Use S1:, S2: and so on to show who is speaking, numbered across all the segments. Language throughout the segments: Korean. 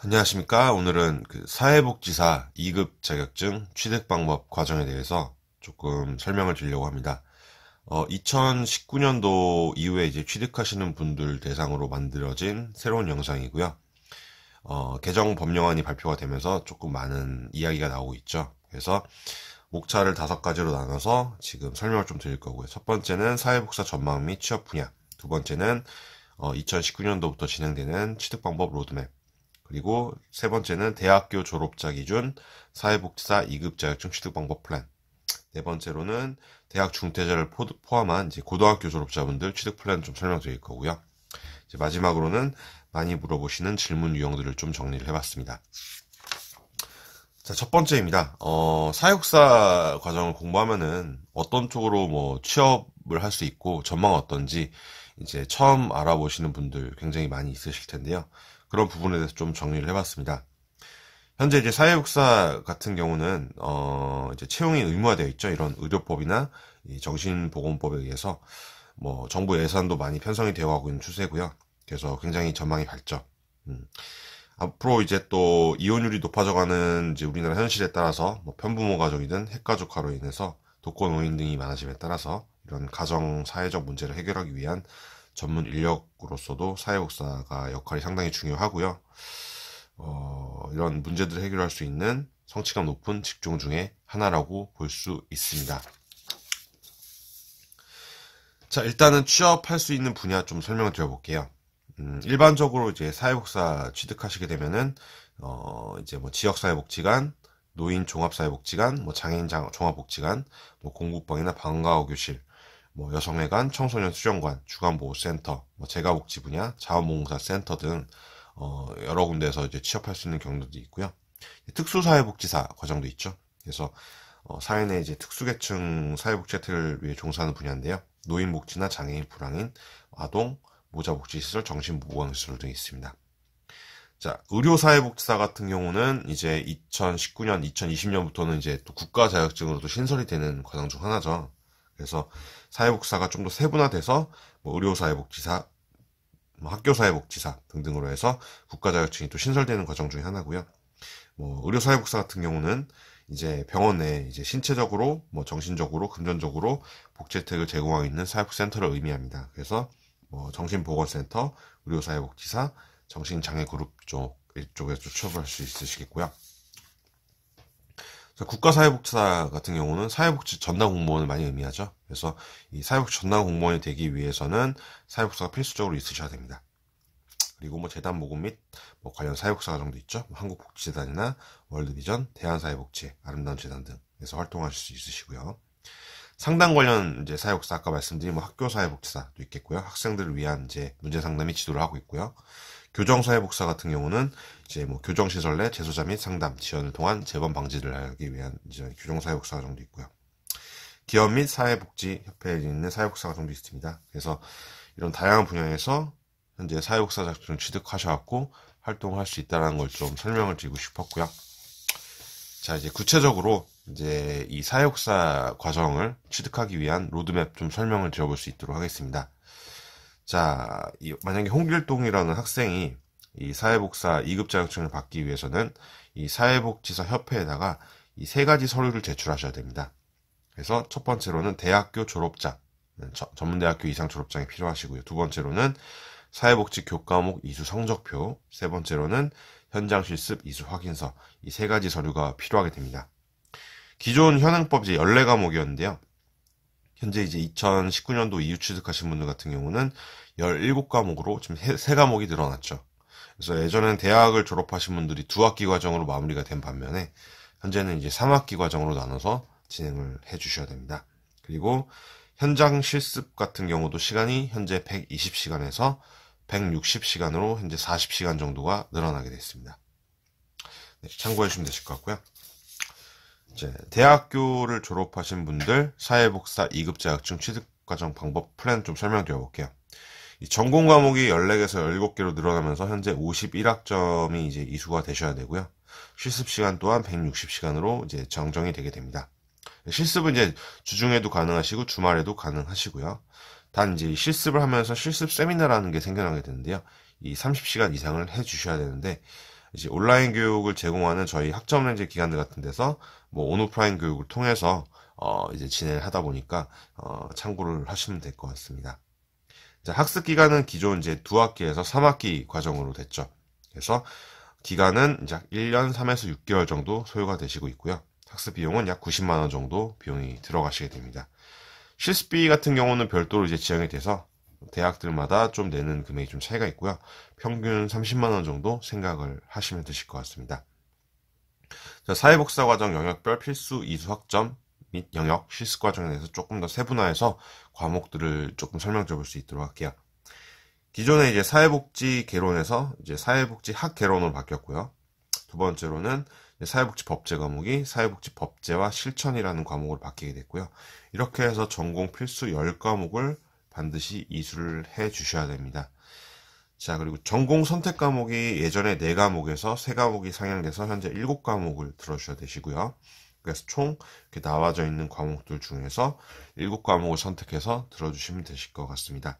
S1: 안녕하십니까. 오늘은 그 사회복지사 2급 자격증 취득 방법 과정에 대해서 조금 설명을 드리려고 합니다. 어, 2019년도 이후에 이제 취득하시는 분들 대상으로 만들어진 새로운 영상이고요. 어, 개정 법령안이 발표가 되면서 조금 많은 이야기가 나오고 있죠. 그래서 목차를 다섯 가지로 나눠서 지금 설명을 좀 드릴 거고요. 첫 번째는 사회복사 전망 및 취업 분야. 두 번째는 어, 2019년도부터 진행되는 취득 방법 로드맵. 그리고 세 번째는 대학교 졸업자 기준 사회복지사 2급 자격증 취득 방법 플랜. 네 번째로는 대학 중퇴자를 포함한 이제 고등학교 졸업자분들 취득 플랜 좀 설명드릴 거고요. 이제 마지막으로는 많이 물어보시는 질문 유형들을 좀 정리를 해봤습니다. 자, 첫 번째입니다. 어, 사육사 과정을 공부하면은 어떤 쪽으로 뭐 취업을 할 수 있고 전망 어떤지 이제 처음 알아보시는 분들 굉장히 많이 있으실 텐데요. 그런 부분에 대해서 좀 정리를 해봤습니다. 현재 이제 사회복사 같은 경우는 어 이제 채용이 의무화되어 있죠. 이런 의료법이나 이 정신보건법에 의해서 뭐 정부 예산도 많이 편성이 되어 가고 있는 추세고요. 그래서 굉장히 전망이 밝죠. 음. 앞으로 이제 또 이혼율이 높아져가는 이제 우리나라 현실에 따라서 뭐 편부모 가족이든 핵가족화로 인해서 독거노인 등이 많아짐에 따라서 이런 가정 사회적 문제를 해결하기 위한 전문 인력으로서도 사회복사가 역할이 상당히 중요하고요. 어, 이런 문제들을 해결할 수 있는 성취감 높은 직종 중에 하나라고 볼 수 있습니다. 자, 일단은 취업할 수 있는 분야 좀 설명을 드려볼게요. 음, 일반적으로 이제 사회복사 취득하시게 되면은, 어, 이제 뭐 지역사회복지관, 노인 종합사회복지관, 뭐 장애인 종합복지관, 뭐 공국방이나 방과후 교실, 뭐 여성회관, 청소년 수련관, 주간보호센터, 뭐 재가복지 분야, 자원봉사 센터 등 어, 여러 군데에서 이제 취업할 수 있는 경로도 있고요. 특수사회복지사 과정도 있죠. 그래서 어, 사회 내 이제 특수계층 사회복지 혜택을 위해 종사하는 분야인데요. 노인복지나 장애인, 불황인, 아동, 모자복지시설, 정신보건시설 등이 있습니다. 자, 의료사회복지사 같은 경우는 이제 2019년, 2020년부터는 이제 또 국가자격증으로도 신설이 되는 과정 중 하나죠. 그래서 사회복지사가 좀 더 세분화돼서 뭐 의료사회복지사, 뭐 학교사회복지사 등등으로 해서 국가자격증이 또 신설되는 과정 중에 하나고요. 뭐 의료사회복지사 같은 경우는 이제 병원에 이제 신체적으로 뭐 정신적으로 금전적으로 복지 혜택을 제공하고 있는 사회복지센터를 의미합니다. 그래서 뭐 정신보건센터, 의료사회복지사, 정신장애그룹 쪽 이쪽에서 취업할 수 있으시겠고요. 그러니까 국가사회복지사 같은 경우는 사회복지 전담 공무원을 많이 의미하죠. 그래서 이 사회복지 전담 공무원이 되기 위해서는 사회복지사가 필수적으로 있으셔야 됩니다. 그리고 뭐 재단 모금 및 뭐 관련 사회복지 과정도 있죠. 뭐 한국복지재단이나 월드비전, 대한사회복지, 아름다운 재단 등에서 활동하실 수 있으시고요. 상담 관련 이제 사회복지사 아까 말씀드린 뭐 학교 사회복지사도 있겠고요. 학생들을 위한 이제 문제 상담 이 지도를 하고 있고요. 교정사회복사 같은 경우는 이제 뭐 교정시설 내 재소자 및 상담 지원을 통한 재범 방지를 하기 위한 이제 교정사회복사 과 정도 있고요. 기업 및 사회복지협회에 있는 사회복사 과정도 있습니다. 그래서 이런 다양한 분야에서 현재 사회복사 자격증을 취득하셔갖고 활동할 수 있다는 걸 좀 설명을 드리고 싶었고요. 자 이제 구체적으로 이제 이 사회복사 과정을 취득하기 위한 로드맵 좀 설명을 드려볼 수 있도록 하겠습니다. 자, 이, 만약에 홍길동이라는 학생이 이 사회복사 2급 자격증을 받기 위해서는 이 사회복지사 협회에다가 이 세 가지 서류를 제출하셔야 됩니다. 그래서 첫 번째로는 대학교 졸업장, 전문대학교 이상 졸업장이 필요하시고요. 두 번째로는 사회복지 교과목 이수 성적표, 세 번째로는 현장 실습 이수 확인서 이 세 가지 서류가 필요하게 됩니다. 기존 현행법 이제 14과목이었는데요. 현재 이제 2019년도 이후 취득하신 분들 같은 경우는 17과목으로 지금 3과목이 늘어났죠. 그래서 예전에는 대학을 졸업하신 분들이 두 학기 과정으로 마무리가 된 반면에 현재는 이제 3학기 과정으로 나눠서 진행을 해 주셔야 됩니다. 그리고 현장 실습 같은 경우도 시간이 현재 120시간에서 160시간으로 현재 40시간 정도가 늘어나게 됐습니다. 네, 참고해 주시면 되실 것 같고요. 이제 대학교를 졸업하신 분들 사회복사 2급 자격증 취득과정 방법 플랜 좀 설명드려 볼게요. 전공 과목이 14개에서 17개로 늘어나면서 현재 51학점이 이제 이수가 되셔야 되고요. 실습 시간 또한 160시간으로 이제 정정이 되게 됩니다. 실습은 이제 주중에도 가능하시고 주말에도 가능하시고요. 단 이제 실습을 하면서 실습 세미나라는 게 생겨나게 되는데요. 이 30시간 이상을 해 주셔야 되는데 이제 온라인 교육을 제공하는 저희 학점 렌즈 기관들 같은 데서 뭐 온오프라인 교육을 통해서 어 이제 진행을 하다 보니까 어 참고를 하시면 될 것 같습니다. 자, 학습 기간은 기존 이제 두 학기에서 3학기 과정으로 됐죠. 그래서 기간은 이제 1년 3에서 6개월 정도 소요가 되시고 있고요. 학습 비용은 약 90만 원 정도 비용이 들어가시게 됩니다. 실습비 같은 경우는 별도로 이제 지정이 돼서 대학들마다 좀 내는 금액이 좀 차이가 있고요. 평균 30만 원 정도 생각을 하시면 되실 것 같습니다. 자, 사회복사 과정 영역별 필수 이수 학점 및 영역 실습 과정에 대해서 조금 더 세분화해서 과목들을 조금 설명드려 볼수 있도록 할게요. 기존에 이제 사회복지 개론에서 이제 사회복지 학 개론으로 바뀌었고요. 두 번째로는 사회복지 법제 과목이 사회복지 법제와 실천이라는 과목으로 바뀌게 됐고요. 이렇게 해서 전공 필수 10과목을 반드시 이수를 해 주셔야 됩니다. 자, 그리고 전공 선택 과목이 예전에 4과목에서 3과목이 상향돼서 현재 7과목을 들어주셔야 되시고요. 그래서 총 이렇게 나와져 있는 과목들 중에서 7과목을 선택해서 들어주시면 되실 것 같습니다.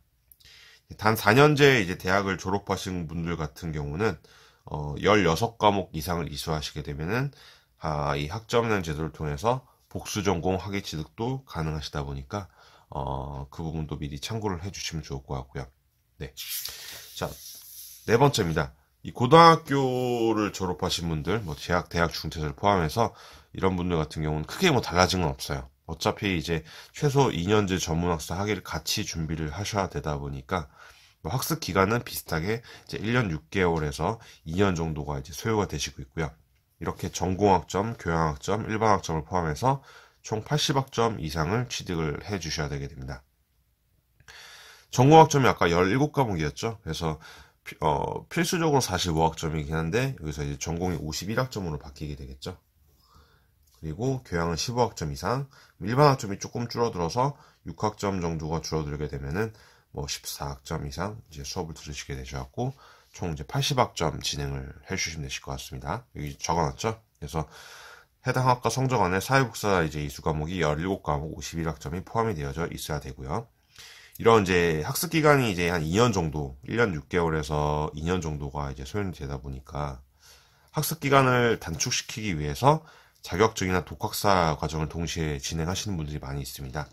S1: 단 4년제 이제 대학을 졸업하신 분들 같은 경우는 어, 16과목 이상을 이수하시게 되면은 아, 이학점이 제도를 통해서 복수 전공 학위 취득도 가능하시다 보니까 어, 그 부분도 미리 참고를 해주시면 좋을 것 같고요. 네. 자, 네 번째입니다. 이 고등학교를 졸업하신 분들, 뭐 대학, 대학 중퇴를 포함해서 이런 분들 같은 경우는 크게 뭐 달라진 건 없어요. 어차피 이제 최소 2년제 전문학사 학위를 같이 준비를 하셔야 되다 보니까 뭐 학습 기간은 비슷하게 이제 1년 6개월에서 2년 정도가 이제 소요가 되시고 있고요. 이렇게 전공학점, 교양학점, 일반학점을 포함해서 총 80억 점 이상을 취득을 해 주셔야 되게 됩니다. 전공학점이 아까 17과목이었죠. 그래서 어, 필수적으로 45학점이긴 한데 여기서 이제 전공이 51학점으로 바뀌게 되겠죠. 그리고 교양은 15학점 이상, 일반 학점이 조금 줄어들어서 6학점 정도가 줄어들게 되면은 뭐 14학점 이상 이제 수업을 들으시게 되셔갖고 총 이제 80학점 진행을 해주시면 되실 것 같습니다. 여기 적어놨죠? 그래서 해당 학과 성적 안에 사회복사 이제 이수 과목이 17과목 51학점이 포함이 되어져 있어야 되고요. 이런 이제 학습 기간이 이제 한 2년 정도, 1년 6개월에서 2년 정도가 이제 소요이 되다 보니까 학습 기간을 단축시키기 위해서 자격증이나 독학사 과정을 동시에 진행하시는 분들이 많이 있습니다.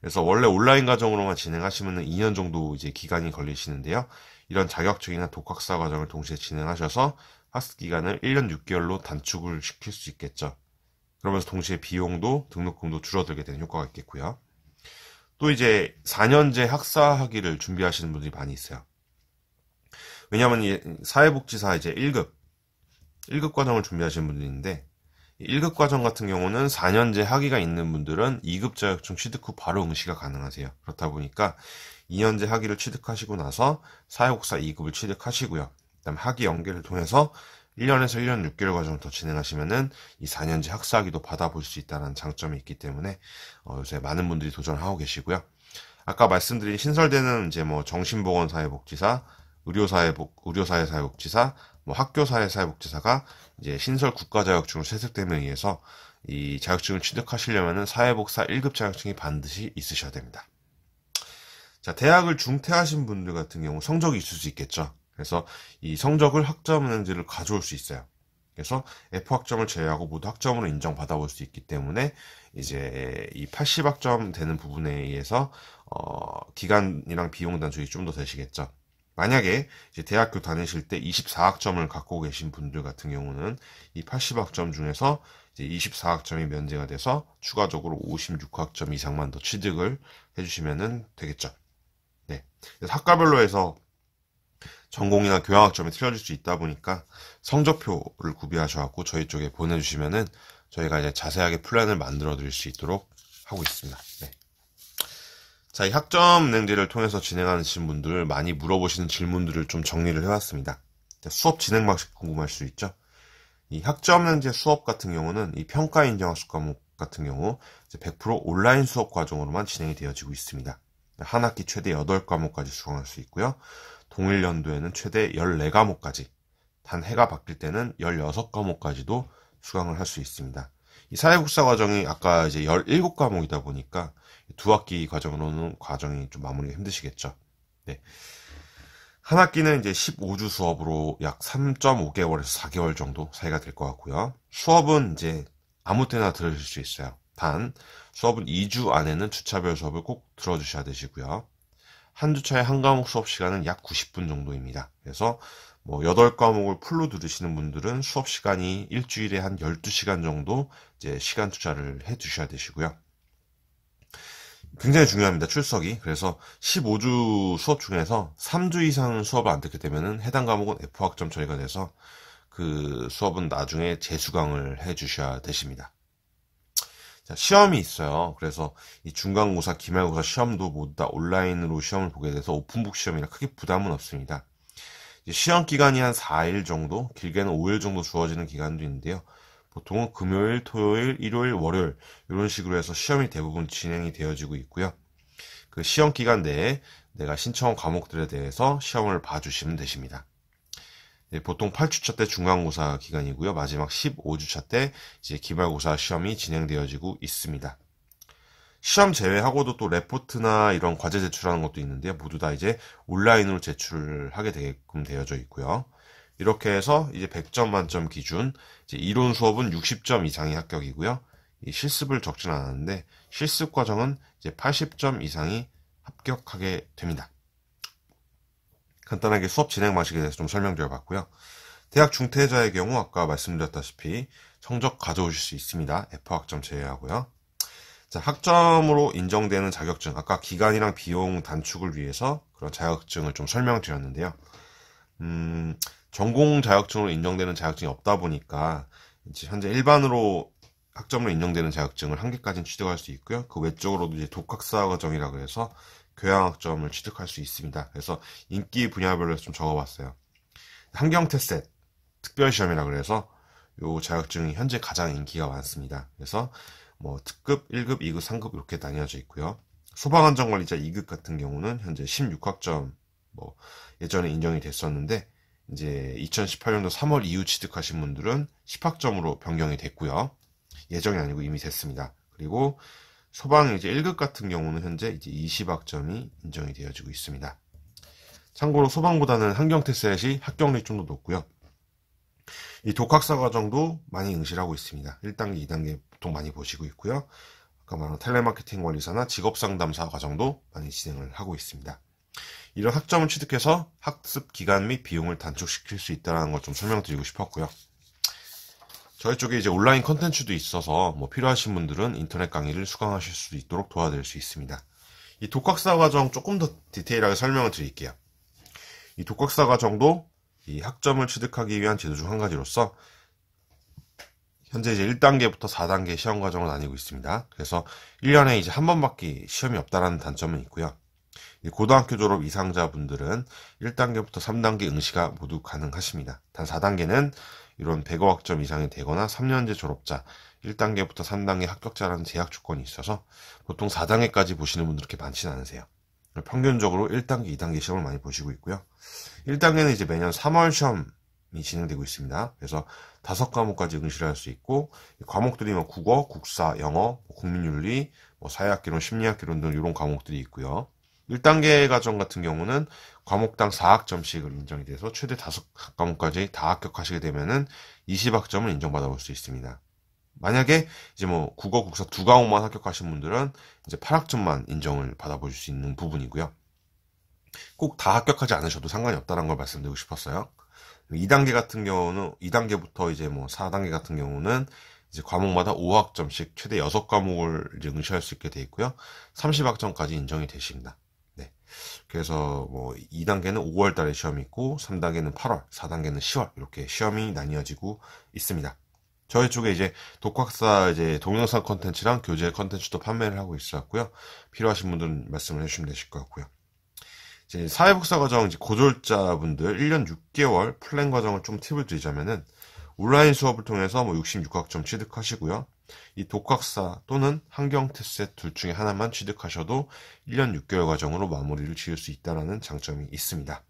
S1: 그래서 원래 온라인 과정으로만 진행하시면 2년 정도 이제 기간이 걸리시는데요. 이런 자격증이나 독학사 과정을 동시에 진행하셔서 학습 기간을 1년 6개월로 단축을 시킬 수 있겠죠. 그러면서 동시에 비용도 등록금도 줄어들게 되는 효과가 있겠고요. 또 이제 4년제 학사 학위를 준비하시는 분들이 많이 있어요. 왜냐하면 사회복지사 이제 1급 1급 과정을 준비하시는 분들인데 1급 과정 같은 경우는 4년제 학위가 있는 분들은 2급 자격증 취득 후 바로 응시가 가능하세요. 그렇다 보니까 2년제 학위를 취득하시고 나서 사회복사 2급을 취득하시고요. 그다음 학위 연계를 통해서 1년에서 1년 6개월과 정을더 진행하시면은 이 4년제 학사학위도 받아볼 수 있다는 장점이 있기 때문에 어, 요새 많은 분들이 도전하고 계시고요. 아까 말씀드린 신설되는 이제 뭐 정신보건사회복지사, 의료사회복 의료사회 사회복지사, 뭐 학교사회 사회복지사가 이제 신설 국가자격증을 채택됨에 의해서 이 자격증을 취득하시려면은 사회복사 1급 자격증이 반드시 있으셔야 됩니다. 자, 대학을 중퇴하신 분들 같은 경우 성적이 있을 수 있겠죠. 그래서 이 성적을 학점은행지를 가져올 수 있어요. 그래서 F 학점을 제외하고 모두 학점으로 인정받아 볼 수 있기 때문에 이제 이 80학점 되는 부분에 의해서 어, 기간이랑 비용 단축이 좀 더 되시겠죠. 만약에 이제 대학교 다니실 때 24학점을 갖고 계신 분들 같은 경우는 이 80학점 중에서 이제 24학점이 면제가 돼서 추가적으로 56학점 이상만 더 취득을 해주시면 되겠죠. 네. 학과별로 해서 전공이나 교양학점이 틀려질 수 있다 보니까 성적표를 구비하셔갖고 저희 쪽에 보내주시면은 저희가 이제 자세하게 플랜을 만들어 드릴 수 있도록 하고 있습니다. 네. 자, 이 학점 은행제를 통해서 진행하시는 분들 많이 물어보시는 질문들을 좀 정리를 해왔습니다. 수업 진행 방식 궁금할 수 있죠? 이 학점 은행제 수업 같은 경우는 이 평가 인정학습 과목 같은 경우 100% 온라인 수업 과정으로만 진행이 되어지고 있습니다. 한 학기 최대 8과목까지 수강할 수 있고요. 동일 연도에는 최대 14과목까지, 단 해가 바뀔 때는 16과목까지도 수강을 할 수 있습니다. 이 사회복사 과정이 아까 이제 17과목이다 보니까 두 학기 과정으로는 과정이 좀 마무리가 힘드시겠죠. 네. 한 학기는 이제 15주 수업으로 약 3.5개월에서 4개월 정도 사이가 될 것 같고요. 수업은 이제 아무 때나 들으실 수 있어요. 단, 수업은 2주 안에는 주차별 수업을 꼭 들어주셔야 되시고요. 한 주차에 한 과목 수업 시간은 약 90분 정도입니다. 그래서 뭐 8과목을 풀로 들으시는 분들은 수업 시간이 일주일에 한 12시간 정도 이제 시간 투자를 해 주셔야 되시고요. 굉장히 중요합니다. 출석이. 그래서 15주 수업 중에서 3주 이상 수업을 안 듣게 되면은 해당 과목은 F학점 처리가 돼서 그 수업은 나중에 재수강을 해 주셔야 되십니다. 시험이 있어요. 그래서 이 중간고사, 기말고사 시험도 모두 뭐 다 온라인으로 시험을 보게 돼서 오픈북 시험이라 크게 부담은 없습니다. 시험 기간이 한 4일 정도, 길게는 5일 정도 주어지는 기간도 있는데요. 보통은 금요일, 토요일, 일요일, 월요일 이런 식으로 해서 시험이 대부분 진행이 되어지고 있고요. 그 시험 기간 내에 내가 신청 한 과목들에 대해서 시험을 봐주시면 되십니다. 예, 보통 8주차 때 중간고사 기간이고요. 마지막 15주차 때 이제 기말고사 시험이 진행되어지고 있습니다. 시험 제외하고도 또 레포트나 이런 과제 제출하는 것도 있는데요. 모두 다 이제 온라인으로 제출하게 되게끔 되어져 있고요. 이렇게 해서 이제 100점 만점 기준, 이론 수업은 60점 이상이 합격이고요. 실습을 적진 않았는데 실습 과정은 이제 80점 이상이 합격하게 됩니다. 간단하게 수업 진행 방식에 대해서 좀 설명드려봤고요. 대학 중퇴자의 경우 아까 말씀드렸다시피 성적 가져오실 수 있습니다. F학점 제외하고요. 자, 학점으로 인정되는 자격증, 아까 기간이랑 비용 단축을 위해서 그런 자격증을 좀 설명드렸는데요. 음, 전공 자격증으로 인정되는 자격증이 없다 보니까 현재 일반으로 학점으로 인정되는 자격증을 한 개까지는 취득할 수 있고요. 그 외적으로도 이제 독학사 과정이라 그래서 교양학점을 취득할 수 있습니다. 그래서 인기 분야별로 좀 적어봤어요. 환경테셋 특별 시험이라 그래서 요 자격증이 현재 가장 인기가 많습니다. 그래서 뭐 특급, 1급, 2급, 3급 이렇게 나뉘어져 있고요. 소방안전관리자 2급 같은 경우는 현재 16학점 뭐 예전에 인정이 됐었는데 이제 2018년도 3월 이후 취득하신 분들은 10학점으로 변경이 됐고요. 예정이 아니고 이미 됐습니다. 그리고 소방 이제 1급 같은 경우는 현재 이제 20학점이 인정이 되어지고 있습니다. 참고로 소방보다는 환경테셋이 합격률이 좀 더 높고요. 이 독학사 과정도 많이 응시하고 있습니다. 1단계, 2단계 보통 많이 보시고 있고요. 아까 말한 텔레마케팅 관리사나 직업상담사 과정도 많이 진행을 하고 있습니다. 이런 학점을 취득해서 학습 기간 및 비용을 단축시킬 수 있다는 걸 좀 설명드리고 싶었고요. 저희 쪽에 이제 온라인 컨텐츠도 있어서 뭐 필요하신 분들은 인터넷 강의를 수강하실 수 있도록 도와드릴 수 있습니다. 이 독학사 과정 조금 더 디테일하게 설명을 드릴게요. 이 독학사 과정도 이 학점을 취득하기 위한 제도 중 한 가지로서 현재 이제 1단계부터 4단계 시험 과정을 나뉘고 있습니다. 그래서 1년에 이제 한 번밖에 시험이 없다라는 단점은 있고요. 고등학교 졸업 이상자분들은 1단계부터 3단계 응시가 모두 가능하십니다. 단 4단계는 이런 100어학점 이상이 되거나 3년제 졸업자, 1단계부터 3단계 합격자라는 제약 조건이 있어서 보통 4단계까지 보시는 분들 이렇게 많지는 않으세요. 평균적으로 1단계, 2단계 시험을 많이 보시고 있고요. 1단계는 이제 매년 3월 시험이 진행되고 있습니다. 그래서 5과목까지 응시를 할 수 있고 과목들이 뭐 국어, 국사, 영어, 뭐 국민윤리, 뭐 사회학개론, 심리학개론 등 이런 과목들이 있고요. 1단계 과정 같은 경우는 과목당 4학점씩을 인정이 돼서 최대 5과목까지 다 합격하시게 되면은 20학점을 인정받아 볼수 있습니다. 만약에 이제 뭐 국어, 국사 두 과목만 합격하신 분들은 이제 8학점만 인정을 받아볼수 있는 부분이고요. 꼭 다 합격하지 않으셔도 상관이 없다는 걸 말씀드리고 싶었어요. 2단계 같은 경우는 2단계부터 이제 뭐 4단계 같은 경우는 이제 과목마다 5학점씩 최대 6과목을 이제 응시할 수 있게 돼 있고요. 30학점까지 인정이 되십니다. 그래서 뭐 2단계는 5월 달에 시험이 있고 3단계는 8월, 4단계는 10월 이렇게 시험이 나뉘어지고 있습니다. 저희 쪽에 이제 독학사 이제 동영상 컨텐츠랑 교재 컨텐츠도 판매를 하고 있었고요. 필요하신 분들은 말씀을 해주시면 되실 것 같고요. 이제 사회복사 과정 이제 고졸자분들 1년 6개월 플랜 과정을 좀 팁을 드리자면은 온라인 수업을 통해서 뭐 66학점 취득하시고요. 이 독학사 또는 환경테 셋둘 중에 하나만 취득하셔도 1년 6개월 과정으로 마무리를 지을 수 있다는 장점이 있습니다.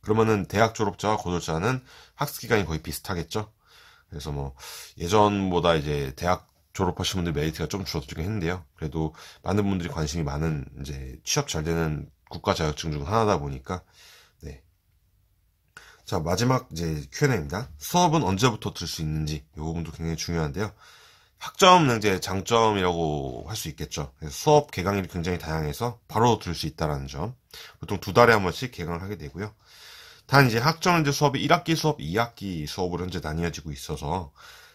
S1: 그러면은 대학 졸업자와 고졸자는 학습 기간이 거의 비슷하겠죠. 그래서 뭐 예전보다 이제 대학 졸업하신 분들 메리트가 좀 줄어들긴 했는데요. 그래도 많은 분들이 관심이 많은 이제 취업 잘 되는 국가 자격증 중 하나다 보니까 네. 자 마지막 이제 Q&A입니다. 수업은 언제부터 들 수 있는지 이 부분도 굉장히 중요한데요. 학점 이제 장점이라고 할 수 있겠죠. 수업 개강일이 굉장히 다양해서 바로 들을수 있다라는 점. 보통 두 달에 한 번씩 개강을 하게 되고요. 단 이제 학점은 이제 수업이 1학기 수업, 2학기 수업으로 현재 나뉘어지고 있어서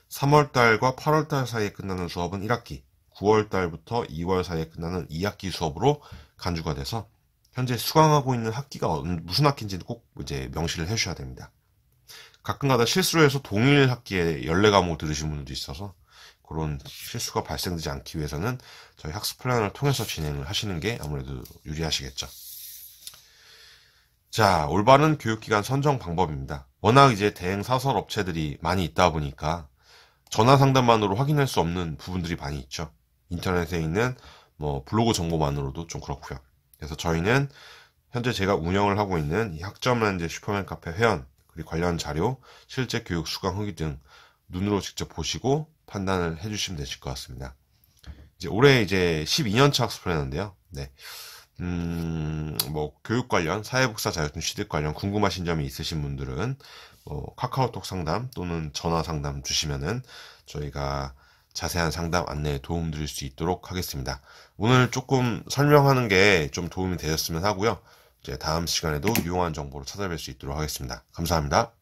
S1: 3월 달과 8월 달 사이에 끝나는 수업은 1학기, 9월 달부터 2월 사이에 끝나는 2학기 수업으로 간주가 돼서 현재 수강하고 있는 학기가 무슨 학기인지는 꼭 이제 명시를 해주셔야 됩니다. 가끔가다 실수로 해서 동일 학기에 연례 과목을 들으신 분들도 있어서 그런 실수가 발생되지 않기 위해서는 저희 학습 플랜을 통해서 진행을 하시는 게 아무래도 유리하시겠죠. 자, 올바른 교육기관 선정 방법입니다. 워낙 이제 대행 사설 업체들이 많이 있다 보니까 전화 상담만으로 확인할 수 없는 부분들이 많이 있죠. 인터넷에 있는 뭐 블로그 정보만으로도 좀 그렇고요. 그래서 저희는 현재 제가 운영을 하고 있는 학점랜드 슈퍼맨 카페 회원 그리고 관련 자료, 실제 교육 수강 후기 등 눈으로 직접 보시고 판단을 해주시면 되실 것 같습니다. 이제 올해 이제 12년차 학습플랜인데요. 네. 음, 뭐, 교육 관련, 사회복사 자격증 취득 관련 궁금하신 점이 있으신 분들은, 뭐, 카카오톡 상담 또는 전화 상담 주시면은 저희가 자세한 상담 안내에 도움 드릴 수 있도록 하겠습니다. 오늘 조금 설명하는 게 좀 도움이 되셨으면 하고요. 이제 다음 시간에도 유용한 정보로 찾아뵐 수 있도록 하겠습니다. 감사합니다.